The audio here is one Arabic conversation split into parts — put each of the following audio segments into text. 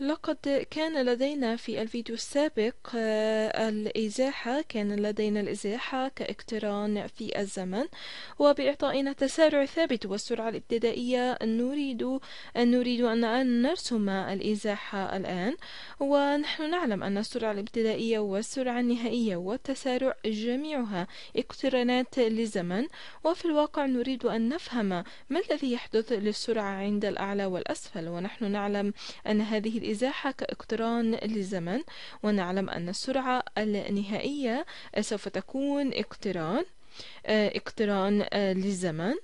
لقد كان لدينا في الفيديو السابق آه، الإزاحة كان لدينا الإزاحة كاقتران في الزمن وبإعطائنا تسارع ثابت والسرعة الابتدائية نريد أن نريد أن نرسم الإزاحة الآن ونحن نعلم أن السرعة الابتدائية والسرعة النهائية والتسارع جميعها اقترانات للزمن وفي الواقع نريد أن نفهم ما الذي يحدث للسرعة عند الأعلى والأسفل ونحن نعلم أن هذه الإزاحة كاقتران للزمن ونعلم أن السرعة النهائية سوف تكون اقتران آه، اقتران آه، للزمن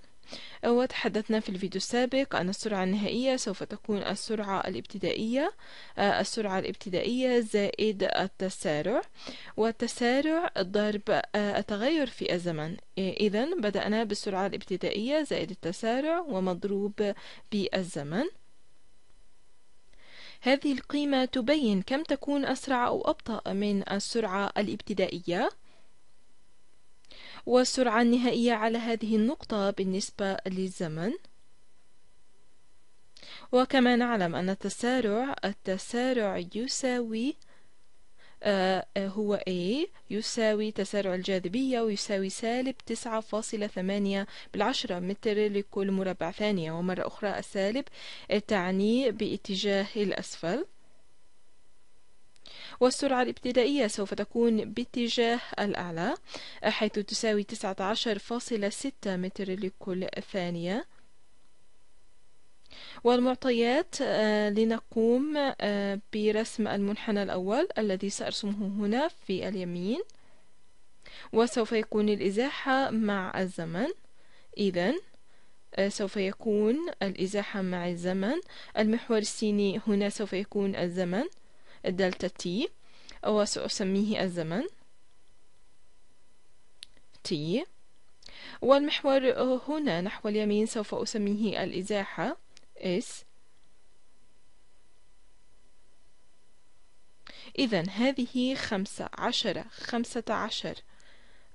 آه، وتحدثنا في الفيديو السابق أن السرعة النهائية سوف تكون السرعة الابتدائية السرعة الابتدائية زائد التسارع والتسارع ضرب التغير في الزمن إذا بدأنا بالسرعة الابتدائية زائد التسارع ومضروب بالزمن هذه القيمة تبين كم تكون أسرع أو أبطأ من السرعة الابتدائية والسرعة النهائية على هذه النقطة بالنسبة للزمن وكما نعلم أن التسارع التسارع يساوي آه، آه، هو A يساوي تسارع الجاذبية ويساوي سالب تسعة فاصلة ثمانية بالعشرة متر لكل مربع ثانية ومرة أخرى السالب تعني باتجاه الأسفل والسرعة الابتدائية سوف تكون باتجاه الأعلى حيث تساوي 19.6 متر لكل ثانية والمعطيات آه، لنقوم آه، برسم المنحنى الأول الذي سأرسمه هنا في اليمين وسوف يكون الإزاحة مع الزمن إذا آه، سوف يكون الإزاحة مع الزمن المحور السيني هنا سوف يكون الزمن دلتا تي وسأسميه الزمن تي والمحور هنا نحو اليمين سوف أسميه الإزاحة S إذا هذه خمسة عشرة خمسة عشر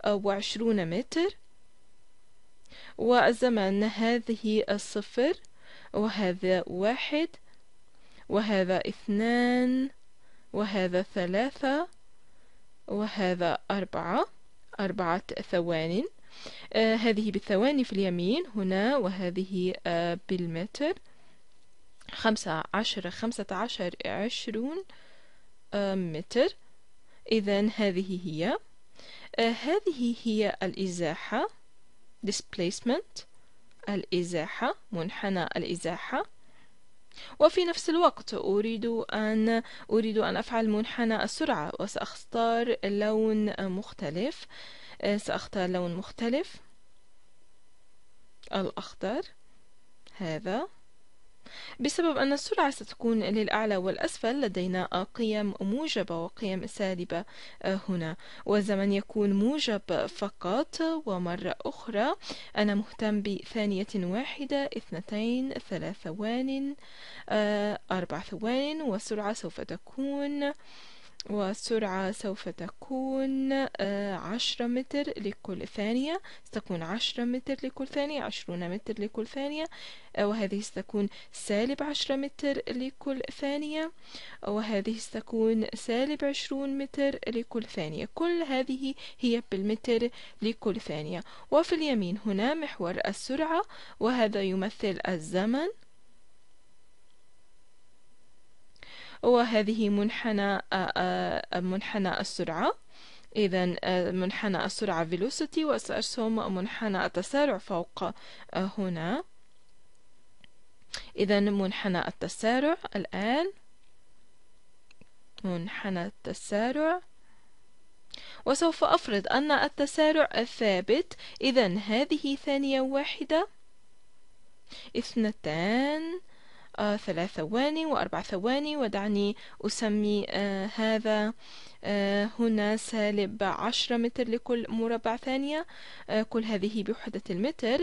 آه، وعشرون متر والزمن هذه الصفر وهذا واحد وهذا اثنان وهذا ثلاثة وهذا أربعة أربعة ثوان آه، هذه بالثواني في اليمين هنا وهذه آه، بالمتر خمسة عشر خمسة عشر عشرون آه، متر إذا هذه هي هذه هي الإزاحة displacement الإزاحة منحنى الإزاحة وفي نفس الوقت أريد أن أريد أن أفعل منحنى السرعة وسأختار لون مختلف آه، سأختار لون مختلف الأخضر هذا بسبب أن السرعة ستكون للأعلى والأسفل لدينا قيم موجبة وقيم سالبة آه، هنا والزمن يكون موجب فقط ومرة أخرى أنا مهتم بثانية واحدة اثنتين ثلاث ثوان آه، أربع ثوان والسرعة سوف تكون والسرعة سوف تكون آه، عشرة متر لكل ثانية ستكون عشرة متر لكل ثانية عشرون متر لكل ثانية آه، وهذه ستكون سالب عشرة متر لكل ثانية آه، وهذه ستكون سالب عشرون متر لكل ثانية كل هذه هي بالمتر لكل ثانية وفي اليمين هنا محور السرعة وهذا يمثل الزمن وهذه منحنى آه، آه، منحنى السرعة إذا آه، منحنى السرعة velocity وسأرسم منحنى التسارع فوق هنا إذا منحنى التسارع الآن منحنى التسارع وسوف أفرض أن التسارع ثابت إذا هذه ثانية واحدة اثنتان آه، ثلاث ثواني وأربع ثواني ودعني أسمي آه، هذا آه، هنا سالب عشرة متر لكل مربع ثانية كل هذه بوحدة المتر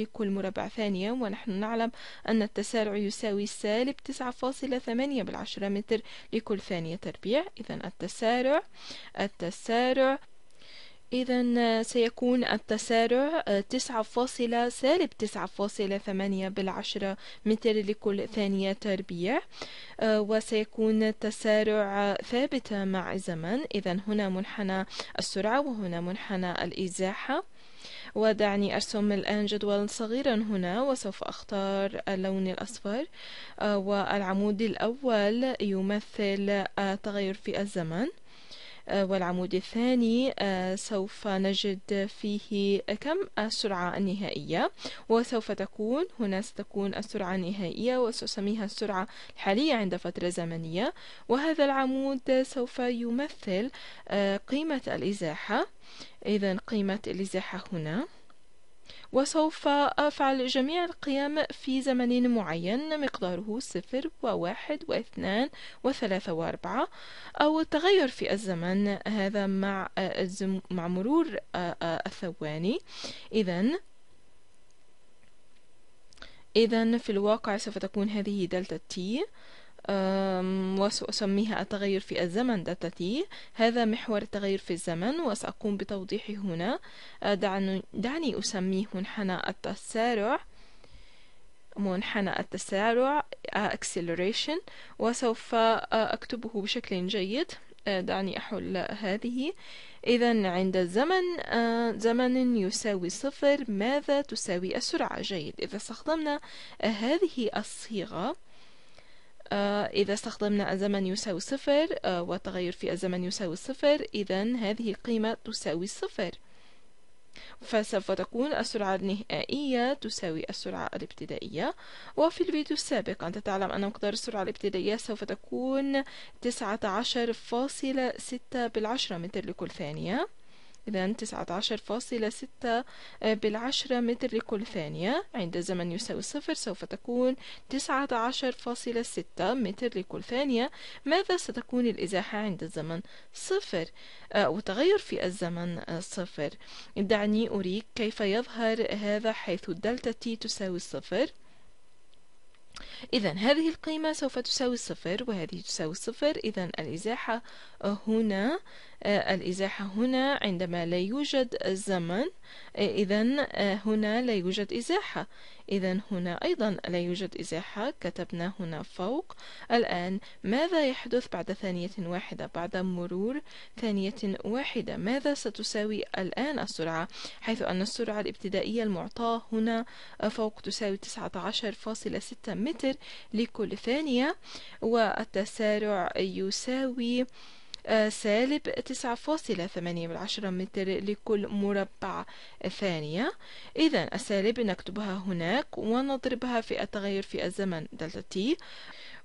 لكل مربع ثانية ونحن نعلم أن التسارع يساوي سالب تسعة فاصلة ثمانية بالعشرة متر لكل ثانية تربيع إذا التسارع التسارع إذا آه، سيكون التسارع آه، تسعة فاصلة سالب تسعة فاصلة ثمانية بالعشرة متر لكل ثانية تربيع آه، وسيكون التسارع ثابتة مع الزمن إذا هنا منحنى السرعة وهنا منحنى الإزاحة ودعني أرسم الآن جدولا صغيرا هنا وسوف أختار اللون الأصفر والعمود الأول يمثل تغير في الزمن آه، والعمود الثاني آه، سوف نجد فيه كم السرعة النهائية وسوف تكون هنا ستكون السرعة النهائية وسأسميها السرعة الحالية عند فترة زمنية وهذا العمود سوف يمثل آه، قيمة الإزاحة إذا قيمة الإزاحة هنا وسوف أفعل جميع القيم في زمن معين مقداره صفر وواحد واثنان وثلاثة وأربعة أو التغير في الزمن هذا مع مع مرور آه، آه، الثواني إذا إذا في الواقع سوف تكون هذه دلتا تي وسأسميها التغير في الزمن داتاتي هذا محور التغير في الزمن وسأقوم بتوضيحه هنا أه، دعني, دعني أسميه منحنى التسارع منحنى التسارع acceleration وسوف أه، أكتبه بشكل جيد أه، دعني أحل هذه إذا عند الزمن زمن يساوي صفر ماذا تساوي السرعة جيد إذا استخدمنا هذه الصيغة آه، إذا استخدمنا الزمن يساوي صفر آه، والتغير في الزمن يساوي صفر إذا هذه القيمة تساوي صفر فسوف تكون السرعة النهائية تساوي السرعة الابتدائية وفي الفيديو السابق أنت تعلم أن مقدار السرعة الابتدائية سوف تكون تسعة عشر فاصلة ستة بالعشرة متر لكل ثانية إذا 19.6 بالعشرة متر لكل ثانية عند زمن يساوي صفر سوف تكون 19.6 متر لكل ثانية ماذا ستكون الإزاحة عند الزمن صفر آه، وتغير في الزمن صفر دعني أريك كيف يظهر هذا حيث دلتا تي تساوي صفر إذا هذه القيمة سوف تساوي صفر وهذه تساوي صفر إذا الإزاحة هنا آه، الإزاحة هنا عندما لا يوجد الزمن إذا آه، آه، هنا لا يوجد إزاحة إذا هنا أيضا لا يوجد إزاحة كتبنا هنا فوق الآن ماذا يحدث بعد ثانية واحدة بعد مرور ثانية واحدة ماذا ستساوي الآن السرعة حيث أن السرعة الابتدائية المعطاة هنا فوق تساوي 19.6 متر لكل ثانية والتسارع يساوي آه، سالب تسعة فاصلة ثمانية بالعشرة متر لكل مربع ثانية إذا السالب نكتبها هناك ونضربها في التغير في الزمن دلتا تي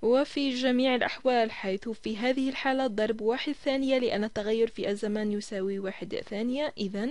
وفي جميع الأحوال حيث في هذه الحالة ضرب واحد ثانية لأن التغير في الزمن يساوي واحد ثانية إذا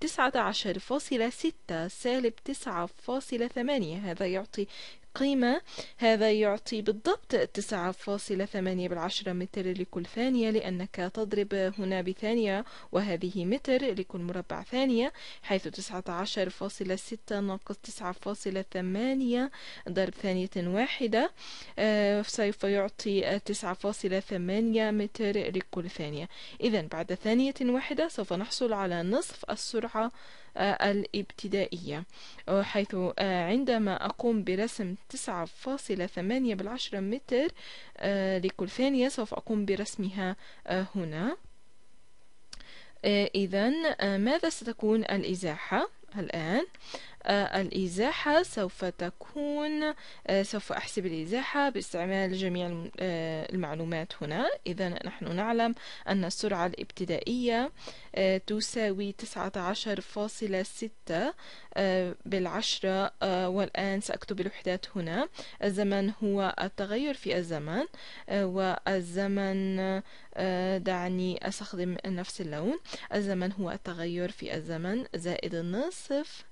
تسعة عشر فاصلة ستة سالب تسعة فاصلة ثمانية هذا يعطي قيمة هذا يعطي بالضبط تسعة فاصلة ثمانية بالعشرة متر لكل ثانية لأنك تضرب هنا بثانية وهذه متر لكل مربع ثانية حيث تسعة عشر فاصلة ستة ناقص تسعة فاصلة ثمانية ضرب ثانية واحدة آه، سوف يعطي تسعة فاصلة ثمانية متر لكل ثانية إذا بعد ثانية واحدة سوف نحصل على نصف السرعة آه، الابتدائية آه، حيث آه، عندما أقوم برسم 9.8 بالعشرة متر لكل ثانية سوف أقوم برسمها هنا إذا ماذا ستكون الإزاحة الآن آه، الإزاحة سوف تكون آه، سوف أحسب الإزاحة باستعمال جميع آه، المعلومات هنا إذا نحن نعلم أن السرعة الابتدائية تساوي 19.6 فاصلة ستة آه، بالعشرة آه، والآن سأكتب الوحدات هنا الزمن هو التغير في الزمن آه، والزمن دعني أستخدم نفس اللون الزمن هو التغير في الزمن زائد النصف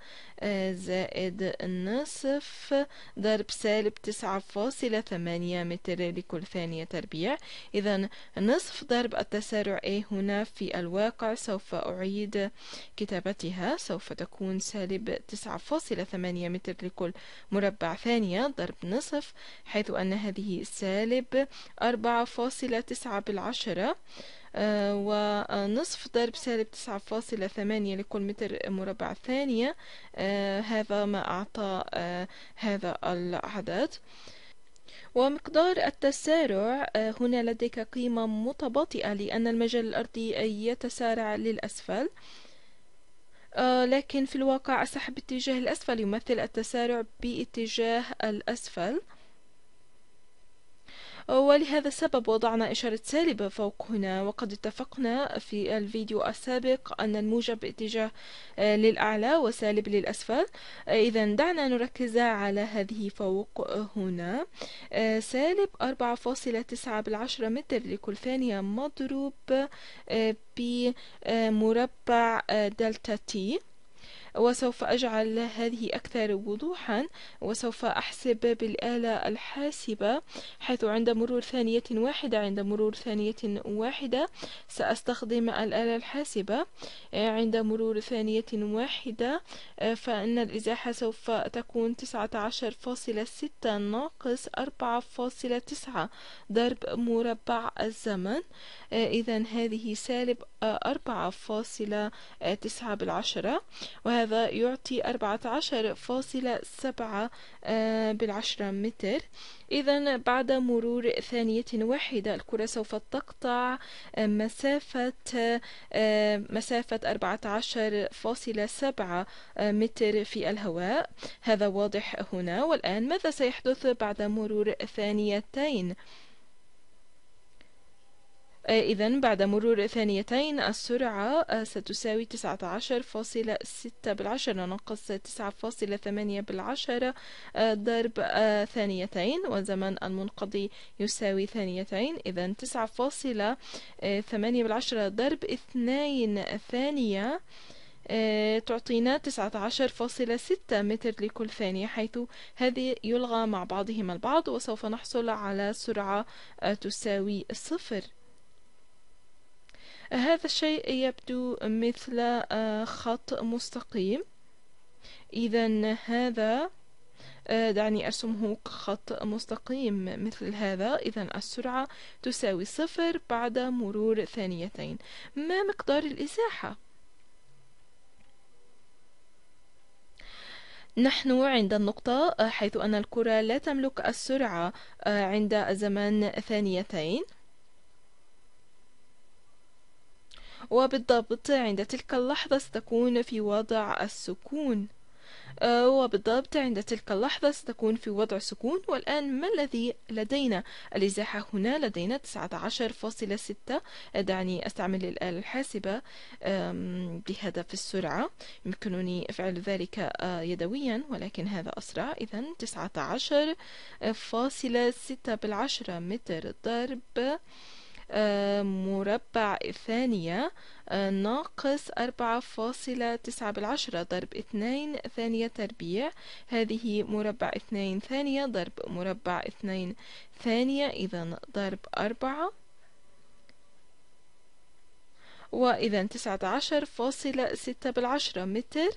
زائد النصف ضرب سالب تسعة فاصلة ثمانية متر لكل ثانية تربيع إذا نصف ضرب التسارع A هنا في الواقع سوف أعيد كتابتها سوف تكون سالب 9.8 متر لكل مربع ثانية ضرب نصف حيث أن هذه سالب 4.9 بالعشرة آه، ونصف ضرب سالب 9.8 لكل متر مربع ثانية آه، هذا ما أعطى آه، هذا العدد ومقدار التسارع هنا لديك قيمة متباطئة لأن المجال الأرضي يتسارع للأسفل آه، لكن في الواقع السحب باتجاه الأسفل يمثل التسارع باتجاه الأسفل ولهذا السبب وضعنا إشارة سالبة فوق هنا وقد اتفقنا في الفيديو السابق أن الموجب اتجاه آه، للأعلى وسالب للأسفل آه، إذا دعنا نركز على هذه فوق هنا آه، سالب 4.9 بالعشرة متر لكل ثانية مضروب بمربع دلتا تي وسوف أجعل هذه أكثر وضوحا وسوف أحسب بالآلة الحاسبة حيث عند مرور ثانية واحدة عند مرور ثانية واحدة سأستخدم الآلة الحاسبة عند مرور ثانية واحدة آه، فإن الإزاحة سوف تكون تسعة عشر فاصلة ستة ناقص أربعة فاصلة تسعة ضرب مربع الزمن آه، إذا هذه سالب آه، أربعة فاصلة تسعة بالعشرة وهذا هذا يعطي 14.7 آه، بالعشرة متر إذا بعد مرور ثانية واحدة الكرة سوف تقطع آه، مسافة آه، مسافة 14.7 متر في الهواء هذا واضح هنا والآن ماذا سيحدث بعد مرور ثانيتين؟ آه، إذا بعد مرور ثانيتين السرعة آه، ستساوي تسعة عشر فاصلة ستة بالعشرة ناقص تسعة فاصلة ثمانية بالعشرة آه، ضرب ثانيتين والزمن المنقضي يساوي ثانيتين إذا تسعة فاصلة ثمانية بالعشرة ضرب اثنين ثانية تعطينا تسعة عشر فاصلة ستة متر لكل ثانية حيث هذه يلغى مع بعضهما البعض وسوف نحصل على سرعة تساوي صفر هذا الشيء يبدو مثل آه، خط مستقيم إذا هذا آه، دعني أرسمه خط مستقيم مثل هذا إذا السرعة تساوي صفر بعد مرور ثانيتين ما مقدار الإزاحة؟ نحن عند النقطة آه، حيث أن الكرة لا تملك السرعة عند زمن ثانيتين وبالضبط عند تلك اللحظة ستكون في وضع السكون آه، وبالضبط عند تلك اللحظة ستكون في وضع سكون والآن ما الذي لدينا الإزاحة هنا لدينا 19.6 دعني أستعمل الآلة الحاسبة بهدف السرعة يمكنني فعل ذلك آه، يدويا ولكن هذا أسرع إذا 19.6 بالعشرة متر ضرب آه، مربع ثانية آه، ناقص أربعة فاصلة تسعة بالعشرة ضرب اثنين ثانية تربيع هذه مربع اثنين ثانية ضرب مربع اثنين ثانية إذا ضرب أربعة وإذا تسعة عشر فاصلة ستة بالعشرة متر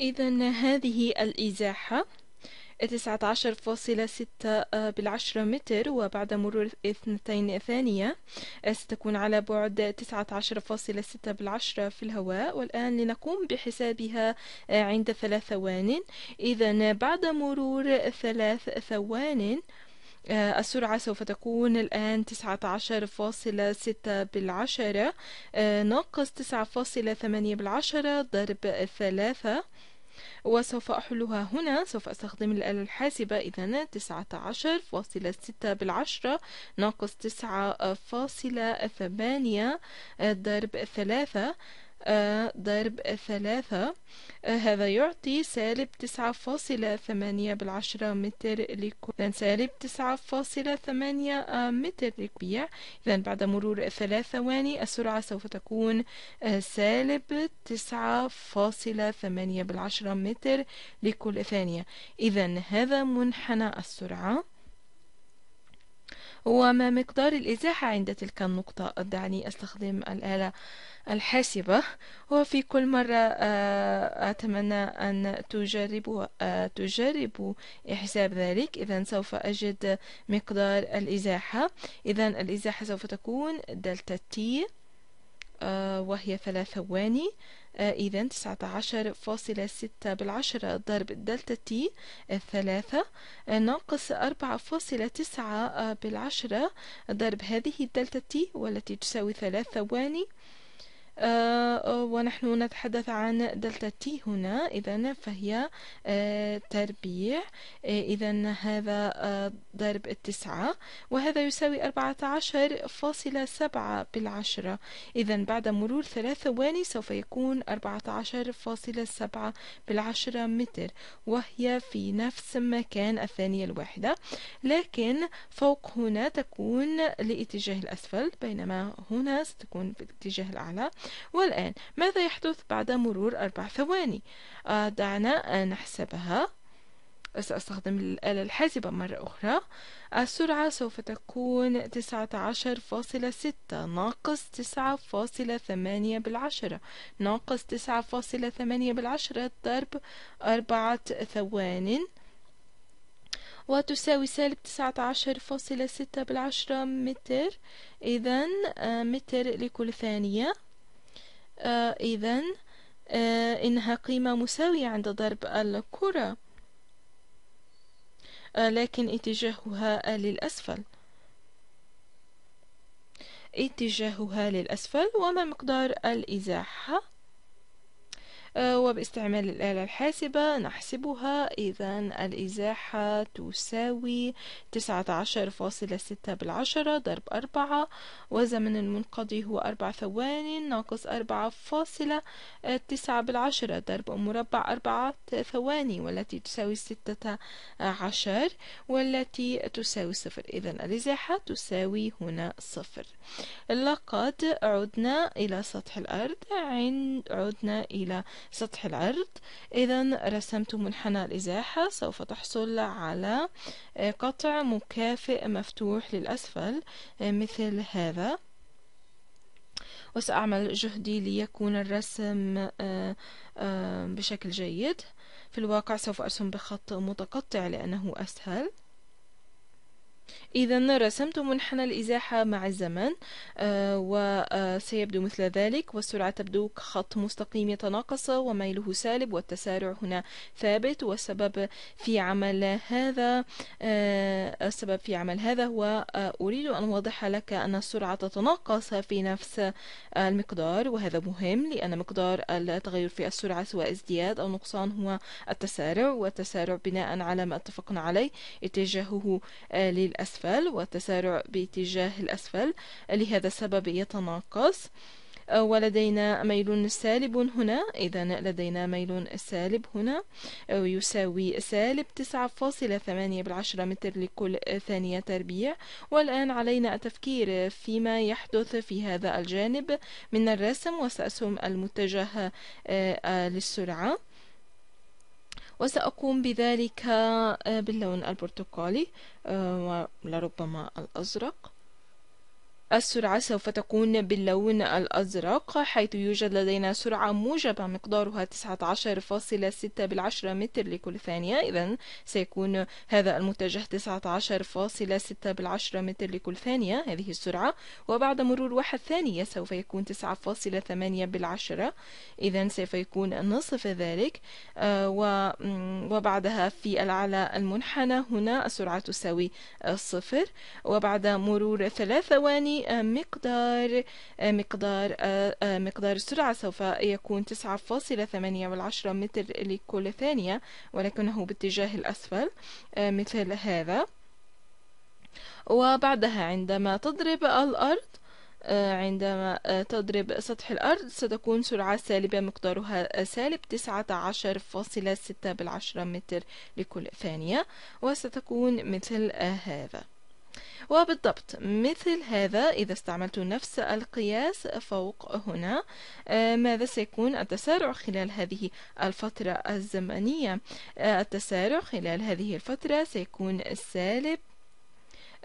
إذا هذه الإزاحة عشر فاصلة ستة آه، بالعشرة متر وبعد مرور اثنتين ثانية آه، ستكون على بعد تسعة عشر فاصلة ستة بالعشرة في الهواء والآن لنقوم بحسابها آه، عند ثلاث ثوان إذا بعد مرور ثلاث ثوان السرعة سوف تكون الآن تسعة عشر فاصلة ستة بالعشرة ناقص تسعة فاصلة ثمانية بالعشرة ضرب ثلاثة وسوف أحلها هنا سوف أستخدم الآلة الحاسبة إذا تسعة عشر فاصلة ستة بالعشرة ناقص تسعة فاصلة ثمانية ضرب ثلاثة آه، ضرب ثلاثة آه، هذا يعطي سالب تسعة فاصلة ثمانية بالعشرة متر لكل إذن سالب تسعة فاصلة ثمانية آه، متر لكل إذا بعد مرور ثلاث ثواني السرعة سوف تكون سالب تسعة فاصلة ثمانية بالعشرة متر لكل ثانية إذا هذا منحنى السرعة وما مقدار الإزاحة عند تلك النقطة دعني أستخدم الآلة الحاسبة وفي كل مرة آه، أتمنى أن تجربوا آه، تجرب حساب ذلك إذا سوف أجد مقدار الإزاحة إذا الإزاحة سوف تكون دلتا تي آه، وهي ثلاث ثواني إذا تسعة عشر فاصلة ستة بالعشرة ضرب دلتا تي الثلاثة ناقص أربعة فاصلة تسعة بالعشرة ضرب هذه الدلتا تي والتي تساوي ثلاثة ثواني آه، آه، ونحن نتحدث عن دلتا تي هنا إذا فهي آه، تربيع إذا هذا ضرب التسعة وهذا يساوي أربعة عشر فاصلة سبعة بالعشرة إذا بعد مرور ثلاث ثواني سوف يكون أربعة عشر فاصلة سبعة بالعشرة متر وهي في نفس مكان الثانية الواحدة لكن فوق هنا تكون لاتجاه الأسفل بينما هنا ستكون باتجاه الأعلى والآن ماذا يحدث بعد مرور أربع ثواني آه، دعنا آه، نحسبها سأستخدم الآلة الحاسبة مرة أخرى السرعة سوف تكون تسعة عشر فاصلة ستة ناقص تسعة فاصلة ثمانية بالعشرة ناقص تسعة فاصلة ثمانية بالعشرة ضرب أربعة ثوان وتساوي سالب تسعة عشر فاصلة ستة بالعشرة متر إذا آه، متر لكل ثانية آه، إذا آه، إنها قيمة مساوية عند ضرب الكرة آه، لكن اتجاهها للأسفل اتجاهها للأسفل وما مقدار الإزاحة آه، وباستعمال الآلة الحاسبة نحسبها إذا الإزاحة تساوي تسعة عشر فاصلة ستة بالعشرة ضرب أربعة وزمن المنقضي هو أربع ثواني ناقص أربعة فاصلة آه، تسعة بالعشرة ضرب مربع أربعة ثواني والتي تساوي ستة عشر والتي تساوي صفر إذا الإزاحة تساوي هنا صفر لقد عدنا إلى سطح الأرض عند عدنا إلى سطح العرض إذا رسمت منحنى الإزاحة سوف تحصل على آه، قطع مكافئ مفتوح للأسفل آه، مثل هذا وسأعمل جهدي ليكون الرسم آه، بشكل جيد في الواقع سوف أرسم بخط متقطع لأنه أسهل إذا رسمت منحنى الإزاحة مع الزمان آه، وسيبدو آه، مثل ذلك والسرعة تبدو كخط مستقيم يتناقص وميله سالب والتسارع هنا ثابت والسبب في عمل هذا آه، السبب في عمل هذا هو أريد أن أوضح لك أن السرعة تتناقص في نفس المقدار وهذا مهم لأن مقدار التغير في السرعة سواء ازدياد أو نقصان هو التسارع والتسارع بناء على ما اتفقنا عليه اتجاهه لل الأسفل والتسارع باتجاه الأسفل لهذا السبب يتناقص آه، ولدينا ميل سالب هنا إذا لدينا ميل سالب هنا آه، يساوي سالب تسعة فاصلة ثمانية بالعشرة متر لكل ثانية تربيع والآن علينا التفكير فيما يحدث في هذا الجانب من الرسم وسأسهم المتجهة آه، للسرعة وسأقوم بذلك آه، باللون البرتقالي آه، ولربما الأزرق السرعة سوف تكون باللون الأزرق حيث يوجد لدينا سرعة موجبة مقدارها 19.6 بالعشرة متر لكل ثانية إذا سيكون هذا المتجه 19.6 بالعشرة متر لكل ثانية هذه السرعة وبعد مرور واحد ثانية سوف يكون 9.8 بالعشرة إذا سوف يكون نصف ذلك آه، وبعدها في الأعلى المنحنى هنا السرعة تساوي الصفر وبعد مرور ثلاث ثواني آه، مقدار آه، مقدار آه، مقدار السرعة سوف يكون تسعة فاصلة ثمانية والعشرة متر لكل ثانية ولكنه باتجاه الأسفل مثل هذا وبعدها عندما تضرب الأرض عندما تضرب سطح الأرض ستكون سرعة سالبة مقدارها سالب تسعة عشر فاصلة ستة بالعشرة متر لكل ثانية وستكون مثل هذا وبالضبط مثل هذا إذا استعملت نفس القياس فوق هنا آه، ماذا سيكون التسارع خلال هذه الفترة الزمنية آه، التسارع خلال هذه الفترة سيكون سالب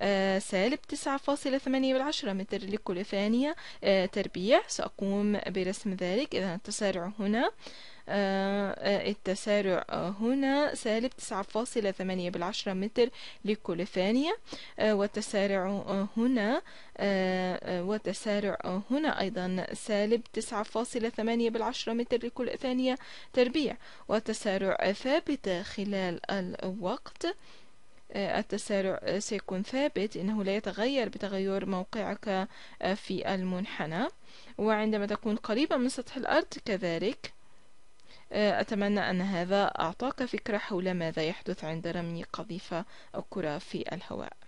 آه، سالب 9.8 بالعشرة متر لكل ثانية آه، تربيع سأقوم برسم ذلك إذا التسارع هنا آه، التسارع هنا سالب 9.8 بالعشرة متر لكل ثانية والتسارع هنا وتسارع هنا أيضا سالب 9.8 بالعشرة متر لكل ثانية تربيع والتسارع ثابتة خلال الوقت آه، التسارع آه، سيكون ثابت إنه لا يتغير بتغير موقعك آه، في المنحنى وعندما تكون قريبة من سطح الأرض كذلك أتمنى أن هذا أعطاك فكرة حول ماذا يحدث عند رمي قذيفة أو كرة في الهواء